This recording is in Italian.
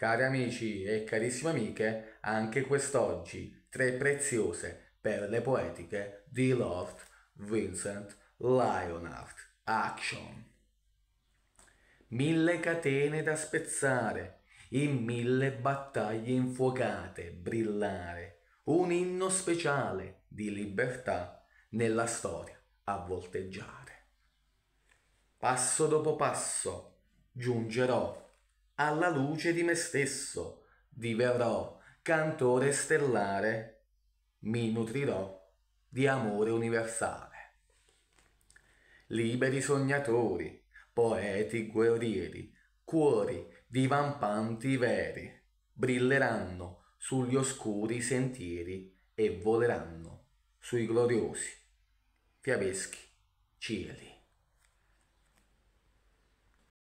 Cari amici e carissime amiche, anche quest'oggi tre preziose perle poetiche di Lord Vincent Lionheart. Action. Mille catene da spezzare, in mille battaglie infuocate, brillare, un inno speciale di libertà nella storia a volteggiare. Passo dopo passo giungerò alla luce di me stesso diverrò cantore stellare, mi nutrirò di amore universale. Liberi sognatori, poeti guerrieri, cuori divampanti veri, brilleranno sugli oscuri sentieri e voleranno sui gloriosi fiabeschi cieli.